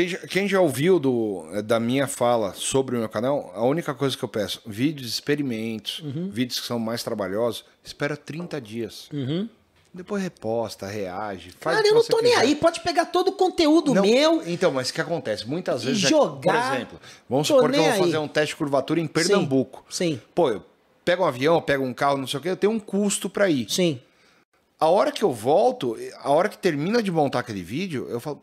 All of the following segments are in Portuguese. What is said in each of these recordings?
Quem já, quem já ouviu do, eh, da minha fala sobre o meu canal, a única coisa que eu peço, vídeos experimentos, uhum. vídeos que são mais trabalhosos, espera 30 dias. Uhum. Depois reposta, reage. Faz Cara, eu não tô quiser. nem aí. Pode pegar todo o conteúdo não, meu. Então, mas o que acontece? Muitas vezes. É, jogar. por exemplo, vamos supor que eu vou fazer um teste de curvatura em Pernambuco. Sim, sim. Pô, eu pego um avião, eu pego um carro, não sei o quê, eu tenho um custo para ir. Sim. A hora que eu volto, a hora que termina de montar aquele vídeo, eu falo,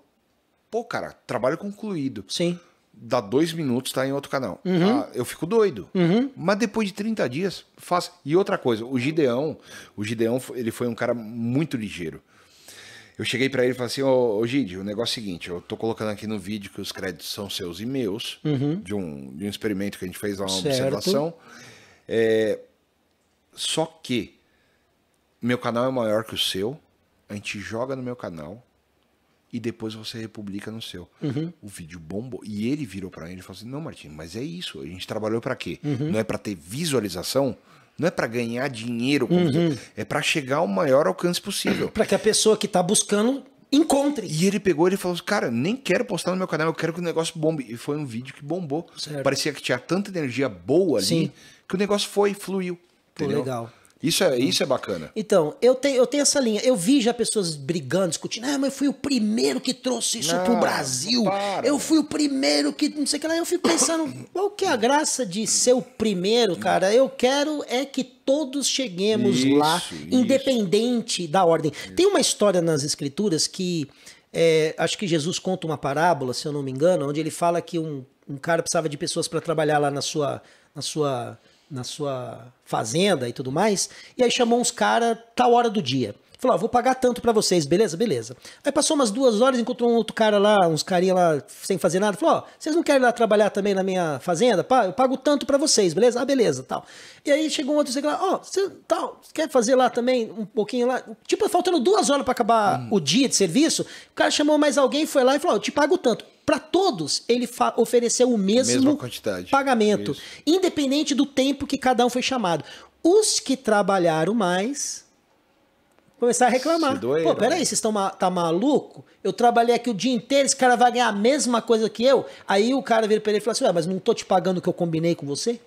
Pô, cara, trabalho concluído. Sim. Dá dois minutos, tá em outro canal. Uhum. Ah, eu fico doido. Uhum. Mas depois de 30 dias, faz. E outra coisa, o Gideão, o Gideão, ele foi um cara muito ligeiro. Eu cheguei para ele e falei assim, ô, ô Gide, o negócio é o seguinte, eu tô colocando aqui no vídeo que os créditos são seus e meus, uhum. de, um, de um experimento que a gente fez lá, uma certo. observação. É, só que meu canal é maior que o seu, a gente joga no meu canal, e depois você republica no seu. Uhum. O vídeo bombou. E ele virou para mim e falou assim: Não, Martin mas é isso. A gente trabalhou para quê? Uhum. Não é para ter visualização? Não é para ganhar dinheiro? Uhum. É para chegar ao maior alcance possível. para que a pessoa que está buscando encontre. E ele pegou ele falou assim, cara, nem quero postar no meu canal, eu quero que o negócio bombe. E foi um vídeo que bombou. Certo. Parecia que tinha tanta energia boa ali Sim. que o negócio foi, fluiu. Pô, legal. Isso é, então, isso é bacana. Então, eu tenho, eu tenho essa linha. Eu vi já pessoas brigando, discutindo. Ah, mas eu fui o primeiro que trouxe isso não, pro Brasil. Para. Eu fui o primeiro que. Não sei o que lá. Eu fico pensando, qual que é a graça de ser o primeiro, cara? Eu quero é que todos cheguemos isso, lá, isso. independente da ordem. Isso. Tem uma história nas escrituras que. É, acho que Jesus conta uma parábola, se eu não me engano, onde ele fala que um, um cara precisava de pessoas para trabalhar lá na sua, na sua na sua fazenda e tudo mais. E aí chamou uns caras tal hora do dia. Falou, vou pagar tanto para vocês, beleza? Beleza. Aí passou umas duas horas, encontrou um outro cara lá, uns carinha lá sem fazer nada. Falou, ó, vocês não querem lá trabalhar também na minha fazenda? Pá, eu pago tanto para vocês, beleza? Ah, beleza, tal. E aí chegou um outro, sei lá, ó, você tal, quer fazer lá também um pouquinho lá? Tipo, faltando duas horas para acabar hum. o dia de serviço, o cara chamou mais alguém, foi lá e falou, eu te pago tanto para todos, ele ofereceu o mesmo pagamento, Isso. independente do tempo que cada um foi chamado. Os que trabalharam mais começar a reclamar. É Doer, Pô, peraí, vocês estão tá maluco? Eu trabalhei aqui o dia inteiro, esse cara vai ganhar a mesma coisa que eu. Aí o cara vira pra ele e fala assim: Ué, mas não tô te pagando o que eu combinei com você?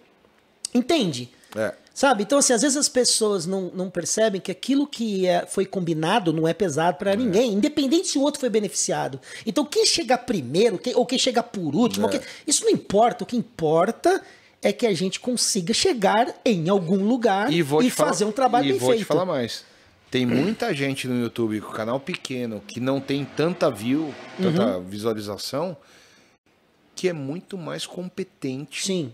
Entende? É. Sabe? Então, assim, às vezes as pessoas não, não percebem que aquilo que é, foi combinado não é pesado para é. ninguém, independente se o outro foi beneficiado. Então, quem chega primeiro, quem, ou quem chega por último, é. quem, isso não importa. O que importa é que a gente consiga chegar em algum lugar e, e fazer um trabalho e bem vou feito. Te falar mais. Tem muita gente no YouTube com canal pequeno que não tem tanta view, tanta uhum. visualização, que é muito mais competente. Sim.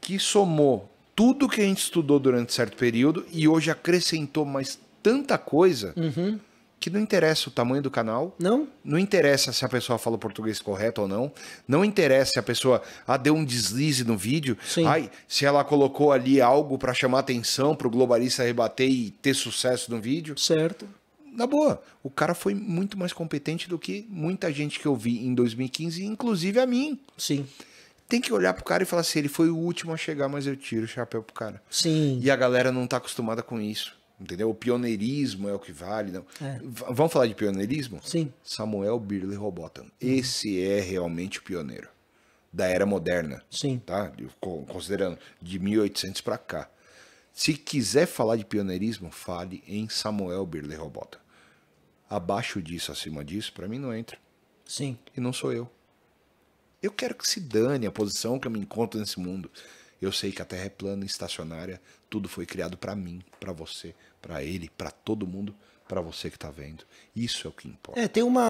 Que somou tudo que a gente estudou durante certo período e hoje acrescentou mais tanta coisa. Uhum que não interessa o tamanho do canal. Não. Não interessa se a pessoa fala o português correto ou não. Não interessa se a pessoa ah, deu um deslize no vídeo. Sim. Ai, se ela colocou ali algo para chamar atenção, para o globalista rebater e ter sucesso no vídeo. Certo. Na boa, o cara foi muito mais competente do que muita gente que eu vi em 2015, inclusive a mim. Sim tem que olhar pro cara e falar assim, ele foi o último a chegar, mas eu tiro o chapéu pro cara. Sim. E a galera não tá acostumada com isso. Entendeu? O pioneirismo é o que vale. Não. É. Vamos falar de pioneirismo? Sim. Samuel Birley Robotham. Uhum. Esse é realmente o pioneiro da era moderna. Sim. Tá? Considerando de 1800 para cá. Se quiser falar de pioneirismo, fale em Samuel Birley Robotham. Abaixo disso, acima disso, para mim não entra. Sim. E não sou eu. Eu quero que se dane a posição que eu me encontro nesse mundo. Eu sei que a Terra é plana, estacionária, tudo foi criado para mim, para você, para ele, para todo mundo, para você que está vendo. Isso é o que importa. É, tem uma,